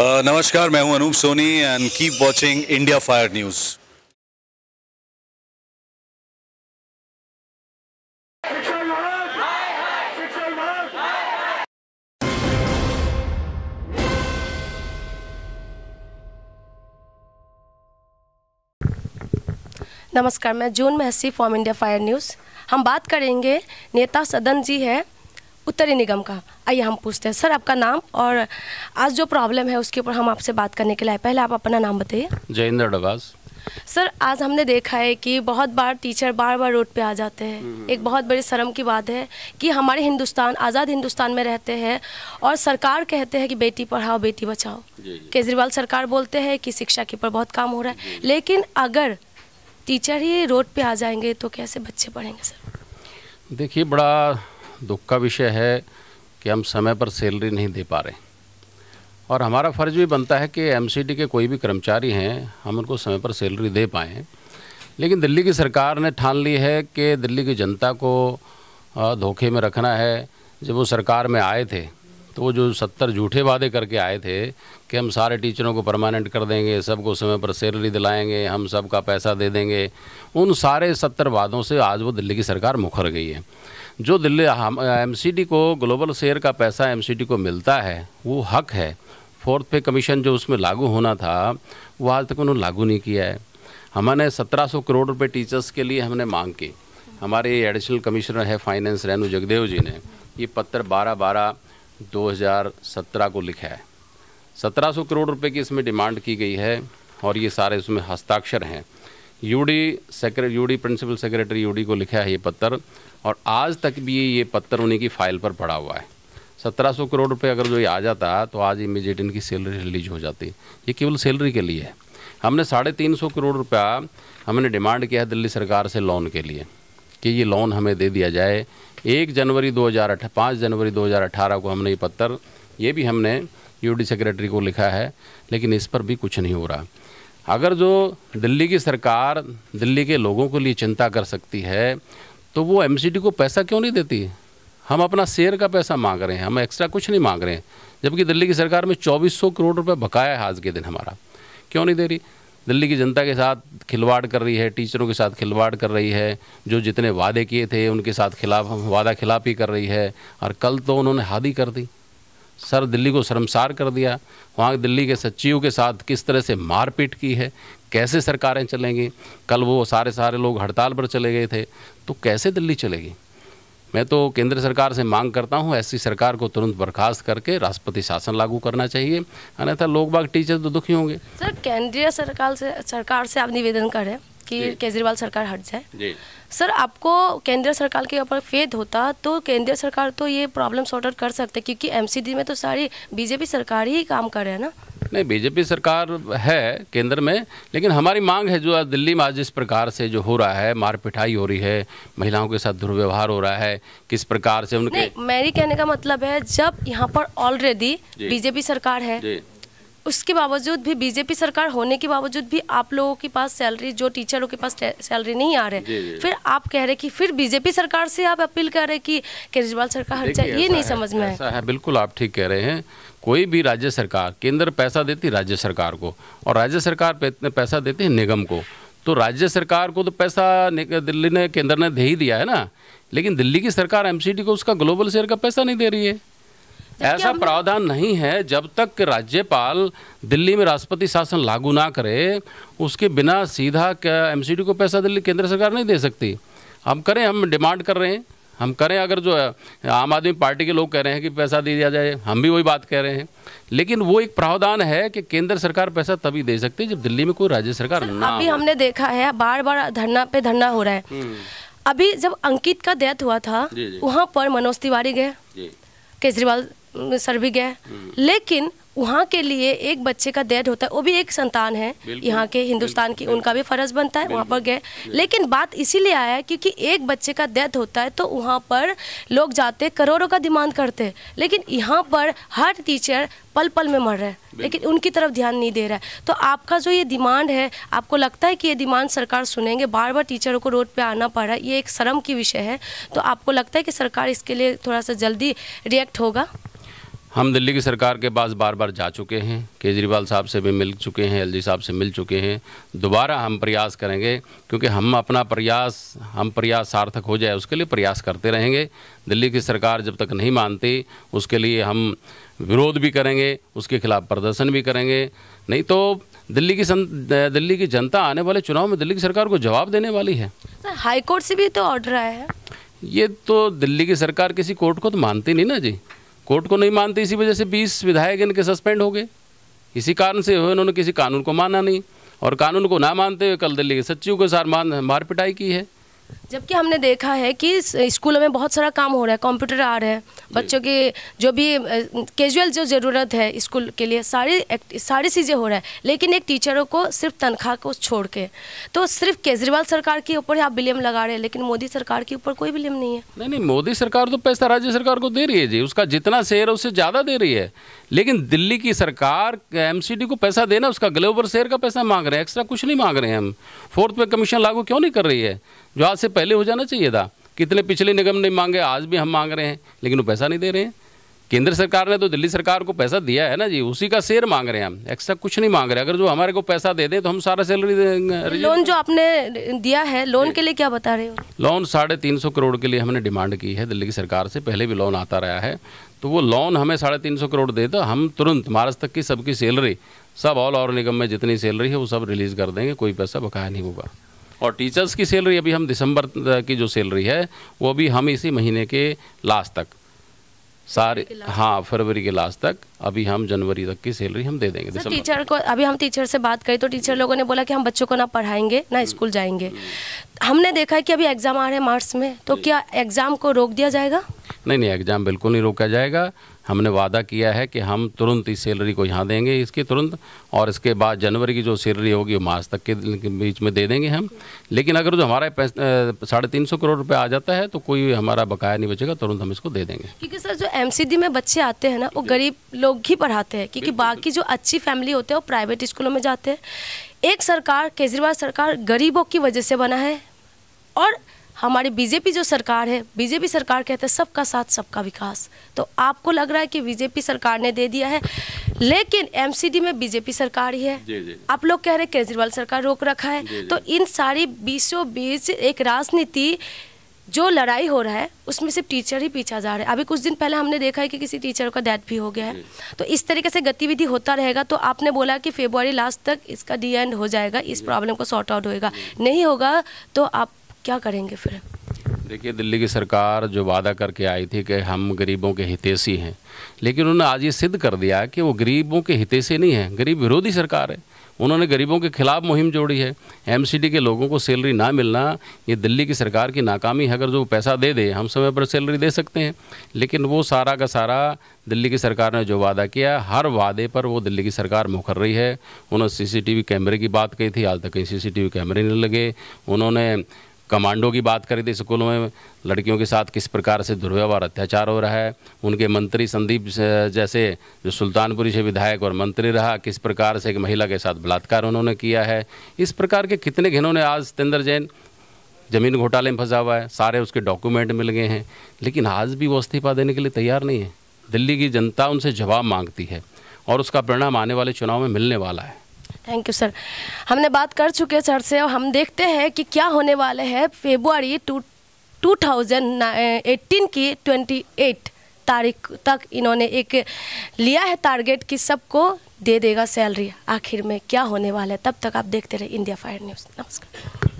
नमस्कार मैं हूं Anoop Soni and keep watching India fire news नमस्कार मैं जून महसी फॉर्म इंडिया फायर न्यूज़ हम बात करेंगे नेता सदन जी हैं उत्तरी निगम का आइए हम पूछते हैं सर आपका नाम और आज जो प्रॉब्लम है उसके ऊपर हम आपसे बात करने के लिए आए पहले आप अपना नाम बताइए जयेंद्र डगास सर आज हमने देखा है कि बहुत बार टीचर बार बार रोड पे आ जाते हैं हम्म। एक बहुत बड़ी शर्म की बात है कि हमारे हिंदुस्तान आज़ाद हिंदुस्तान में रहते हैं और सरकार कहते हैं कि बेटी पढ़ाओ बेटी बचाओ केजरीवाल सरकार बोलते हैं कि शिक्षा के ऊपर बहुत काम हो रहा है लेकिन अगर टीचर ही रोड पर आ जाएंगे तो कैसे बच्चे पढ़ेंगे सर देखिए बड़ा दुख का विषय है कि हम समय पर सैलरी नहीं दे पा रहे और हमारा फ़र्ज़ भी बनता है कि एमसीडी के कोई भी कर्मचारी हैं हम उनको समय पर सैलरी दे पाएँ लेकिन दिल्ली की सरकार ने ठान ली है कि दिल्ली की जनता को धोखे में रखना है जब वो सरकार में आए थे तो वो जो सत्तर झूठे वादे करके आए थे कि हम सारे टीचरों को परमानेंट कर देंगे सबको समय पर सैलरी दिलाएंगे हम सबका पैसा दे देंगे उन सारे सत्तर वादों से आज वो दिल्ली की सरकार मुखर गई है जो दिल्ली हम एम को ग्लोबल शेयर का पैसा एम को मिलता है वो हक है फोर्थ पे कमीशन जो उसमें लागू होना था वो आज तक उन्होंने लागू नहीं किया है हमने सत्रह करोड़ रुपये टीचर्स के लिए हमने मांग की हमारे एडिशनल कमिश्नर है फाइनेंस रेनू जगदेव जी ने ये पत्र बारह बारह 2017 को लिखा है 1700 करोड़ रुपए की इसमें डिमांड की गई है और ये सारे इसमें हस्ताक्षर हैं यूडी सेक्रे यूडी प्रिंसिपल सेक्रेटरी यूडी को लिखा है ये पत्र और आज तक भी ये पत्र उन्हीं की फ़ाइल पर पड़ा हुआ है 1700 करोड़ रुपए अगर जो ये आ जाता तो आज इमीजिएट इनकी सैलरी रिलीज हो जाती ये केवल सैलरी के लिए है हमने साढ़े तीन सौ करोड़ रुपया हमने डिमांड किया है दिल्ली सरकार से लोन के लिए कि ये लोन हमें दे दिया जाए एक जनवरी 2008 पाँच जनवरी 2018 को हमने ये पत्र ये भी हमने यूडी सेक्रेटरी को लिखा है लेकिन इस पर भी कुछ नहीं हो रहा अगर जो दिल्ली की सरकार दिल्ली के लोगों के लिए चिंता कर सकती है तो वो एम को पैसा क्यों नहीं देती हम अपना शेयर का पैसा मांग रहे हैं हम एक्स्ट्रा कुछ नहीं मांग रहे हैं जबकि दिल्ली की सरकार में 2400 करोड़ रुपए बकाया है आज के दिन हमारा क्यों नहीं दे रही दिल्ली की जनता के साथ खिलवाड़ कर रही है टीचरों के साथ खिलवाड़ कर रही है जो जितने वादे किए थे उनके साथ खिलाफ वादा खिलाफ ही कर रही है और कल तो उन्होंने हादी कर दी सर दिल्ली को शर्मसार कर दिया वहाँ दिल्ली के सचिव के साथ किस तरह से मारपीट की है कैसे सरकारें चलेंगी कल वो सारे सारे लोग हड़ताल पर चले गए थे तो कैसे दिल्ली चलेगी मैं तो केंद्र सरकार से मांग करता हूं ऐसी सरकार को तुरंत बर्खास्त करके राष्ट्रपति शासन लागू करना चाहिए अन्यथा लोग बाग टीचर तो दुखी होंगे सर केंद्रीय सरकार से सरकार से आप निवेदन करें कि केजरीवाल सरकार हट जाए सर आपको केंद्र सरकार के ऊपर फेद होता तो केंद्र सरकार तो ये प्रॉब्लम सॉर्ट आउट कर सकते क्योंकि एमसीडी में तो सारी बीजेपी सरकार ही काम कर रहे हैं ना नहीं बीजेपी सरकार है केंद्र में लेकिन हमारी मांग है जो दिल्ली में आज जिस प्रकार से जो हो रहा है मार पिटाई हो रही है महिलाओं के साथ दुर्व्यवहार हो रहा है किस प्रकार से उनके मेरी कहने का मतलब है जब यहाँ पर ऑलरेडी बीजेपी सरकार है उसके बावजूद भी बीजेपी सरकार होने के बावजूद भी आप लोगों के पास सैलरी जो टीचरों के पास सैलरी नहीं आ रहे फिर आप कह रहे कि फिर बीजेपी सरकार से आप अपील कर रहे कि केजरीवाल सरकार ये नहीं समझ में है बिल्कुल आप ठीक कह रहे हैं कोई भी राज्य सरकार केंद्र पैसा देती राज्य सरकार को और राज्य सरकार पैसा देती है निगम को तो राज्य सरकार को तो पैसा दिल्ली ने केंद्र ने दे ही दिया है ना लेकिन दिल्ली की सरकार एमसीडी को उसका ग्लोबल शेयर का पैसा नहीं दे रही है ऐसा प्रावधान नहीं है जब तक राज्यपाल दिल्ली में राष्ट्रपति शासन लागू ना करे उसके बिना सीधा एम को पैसा दिल्ली केंद्र सरकार नहीं दे सकती हम करें हम डिमांड कर रहे हैं हम करें अगर जो है आम आदमी पार्टी के लोग कह रहे हैं कि पैसा दे दिया जाए हम भी वही बात कह रहे हैं लेकिन वो एक प्रावधान है कि केंद्र सरकार पैसा तभी दे सकती है जब दिल्ली में कोई राज्य सरकार ना अभी हमने देखा है बार बार धरना पे धरना हो रहा है हम्म। अभी जब अंकित का डेथ हुआ था वहाँ पर मनोज तिवारी गए केजरीवाल सर भी गए लेकिन वहाँ के लिए एक बच्चे का डेड होता है वो भी एक संतान है यहाँ के हिंदुस्तान की उनका भी फ़र्ज बनता है वहाँ पर गए लेकिन बात इसीलिए आया है क्योंकि एक बच्चे का डेथ होता है तो वहाँ पर लोग जाते करोड़ों का डिमांड करते हैं लेकिन यहाँ पर हर टीचर पल पल में मर रहे हैं लेकिन उनकी तरफ ध्यान नहीं दे रहा है तो आपका जो ये डिमांड है आपको लगता है कि ये डिमांड सरकार सुनेंगे बार बार टीचरों को रोड पर आना पड़ रहा है ये एक शर्म की विषय है तो आपको लगता है कि सरकार इसके लिए थोड़ा सा जल्दी रिएक्ट होगा हम दिल्ली की सरकार के पास बार बार जा चुके हैं केजरीवाल साहब से भी मिल चुके हैं एलजी साहब से मिल चुके हैं दोबारा हम प्रयास करेंगे क्योंकि हम अपना प्रयास हम प्रयास सार्थक हो जाए उसके लिए प्रयास करते रहेंगे दिल्ली की सरकार जब तक नहीं मानती उसके लिए हम विरोध भी करेंगे उसके खिलाफ प्रदर्शन भी करेंगे नहीं तो दिल्ली की दिल्ली की जनता आने वाले चुनाव में दिल्ली की सरकार को जवाब देने वाली है हाईकोर्ट से भी तो ऑर्डर आया है ये तो दिल्ली की सरकार किसी कोर्ट को तो मानती नहीं ना जी कोर्ट को नहीं मानते इसी वजह से बीस विधायक इनके सस्पेंड हो गए इसी कारण से इन्होंने किसी कानून को माना नहीं और कानून को ना मानते हुए कल दिल्ली के सचिव के साथ मार पिटाई की है जबकि हमने देखा है कि स्कूलों में बहुत सारा काम हो रहा है कंप्यूटर आ रहे हैं बच्चों के जो भी कैजुअल जो ज़रूरत है स्कूल के लिए सारी सारी चीज़ें हो रहा है लेकिन एक टीचरों को सिर्फ तनख्वाह को छोड़ के तो सिर्फ केजरीवाल सरकार के ऊपर आप ब्लेम लगा रहे हैं लेकिन मोदी सरकार के ऊपर कोई विलियम नहीं है नहीं नहीं मोदी सरकार तो पैसा राज्य सरकार को दे रही है जी उसका जितना शेयर है उससे ज़्यादा दे रही है लेकिन दिल्ली की सरकार एम को पैसा देना उसका ग्लोबल शेयर का पैसा मांग रहे हैं एक्स्ट्रा कुछ नहीं मांग रहे हैं हम फोर्थ पे कमीशन लागू क्यों नहीं कर रही है जो आज से पहले हो जाना चाहिए था कितने पिछले निगम ने मांगे आज भी हम मांग रहे हैं लेकिन वो पैसा नहीं दे रहे हैं केंद्र सरकार ने तो दिल्ली सरकार को पैसा दिया है ना जी उसी का शेयर मांग रहे हैं हम एक्स्ट्रा कुछ नहीं मांग रहे अगर जो हमारे को पैसा दे दे तो हम सारा सैलरी लोन जो आपने दिया है लोन के लिए क्या बता रहे हो लोन साढ़े तीन सौ करोड़ के लिए हमने डिमांड की है दिल्ली की सरकार से पहले भी लोन आता रहा है तो वो लोन हमें साढ़े तीन सौ करोड़ दे दो तो हम तुरंत मार्च तक की सबकी सैलरी सब ऑल और निगम में जितनी सैलरी है वो सब रिलीज़ कर देंगे कोई पैसा बकाया नहीं होगा और टीचर्स की सैलरी अभी हम दिसंबर की जो सैलरी है वो भी हम इसी महीने के लास्ट तक सारे हाँ फरवरी के लास्ट तक अभी हम जनवरी तक की सैलरी हम दे देंगे सर टीचर को अभी हम टीचर से बात करें तो टीचर लोगों ने बोला कि हम बच्चों को ना पढ़ाएंगे ना हम्म। स्कूल जाएंगे हम्म। हमने देखा कि अभी एग्ज़ाम आ रहे हैं मार्च में तो क्या एग्ज़ाम को रोक दिया जाएगा नहीं नहीं एग्ज़ाम बिल्कुल नहीं रोका जाएगा हमने वादा किया है कि हम तुरंत इस सैलरी को यहाँ देंगे इसके तुरंत और इसके बाद जनवरी की जो सैलरी होगी मार्च तक के बीच में दे देंगे हम लेकिन अगर जो हमारा साढ़े तीन सौ करोड़ रुपये आ जाता है तो कोई हमारा बकाया नहीं बचेगा तुरंत हम इसको दे देंगे क्योंकि सर जो एम में बच्चे आते हैं ना वो गरीब लोग ही पढ़ाते हैं क्योंकि बाकी जो अच्छी फैमिली होते हैं वो प्राइवेट स्कूलों में जाते हैं एक सरकार केजरीवाल सरकार गरीबों की वजह से बना है और हमारी बीजेपी जो सरकार है बीजेपी सरकार कहते हैं सबका साथ सबका विकास तो आपको लग रहा है कि बीजेपी सरकार ने दे दिया है लेकिन एमसीडी में बीजेपी सरकार ही है जे, जे. आप लोग कह रहे हैं केजरीवाल सरकार रोक रखा है जे, जे. तो इन सारी बीसों बीच एक राजनीति जो लड़ाई हो रहा है उसमें सिर्फ टीचर ही पीछा जा रहा है अभी कुछ दिन पहले हमने देखा है कि किसी टीचर का डेथ भी हो गया है तो इस तरीके से गतिविधि होता रहेगा तो आपने बोला कि फेब्रुआरी लास्ट तक इसका डी एंड हो जाएगा इस प्रॉब्लम को सॉर्ट आउट होएगा नहीं होगा तो आप क्या करेंगे फिर देखिए दिल्ली की सरकार जो वादा करके आई थी कि हम गरीबों के हितेशी हैं लेकिन उन्होंने आज ये सिद्ध कर दिया कि वो गरीबों के हितेशी नहीं है गरीब विरोधी सरकार है उन्होंने गरीबों के खिलाफ मुहिम जोड़ी है एमसीडी के लोगों को सैलरी ना मिलना ये दिल्ली की सरकार की नाकामी है अगर जो पैसा दे दे हम समय पर सैलरी दे सकते हैं लेकिन वो सारा का सारा दिल्ली की सरकार ने जो वादा किया हर वादे पर वो दिल्ली की सरकार मुखर रही है उन्होंने सीसीटीवी कैमरे की बात कही थी आज तक कहीं सीसीटीवी कैमरे नहीं लगे उन्होंने कमांडो की बात करें तो स्कूलों में लड़कियों के साथ किस प्रकार से दुर्व्यवहार अत्याचार हो रहा है उनके मंत्री संदीप जैसे जो सुल्तानपुरी से विधायक और मंत्री रहा किस प्रकार से एक महिला के साथ बलात्कार उन्होंने किया है इस प्रकार के कितने घिनों ने आज सतेंद्र जैन ज़मीन घोटाले में फंसा हुआ है सारे उसके डॉक्यूमेंट मिल गए हैं लेकिन आज भी वो इस्तीफा देने के लिए तैयार नहीं है दिल्ली की जनता उनसे जवाब मांगती है और उसका परिणाम आने वाले चुनाव में मिलने वाला है थैंक यू सर हमने बात कर चुके हैं सर से और हम देखते हैं कि क्या होने वाले हैं February two two thousand eighteen की ट्वेंटी एट तारीख तक इन्होंने एक लिया है टारगेट कि सबको दे देगा सैलरी आखिर में क्या होने वाला है तब तक आप देखते रहे इंडिया फायर न्यूज़ नमस्कार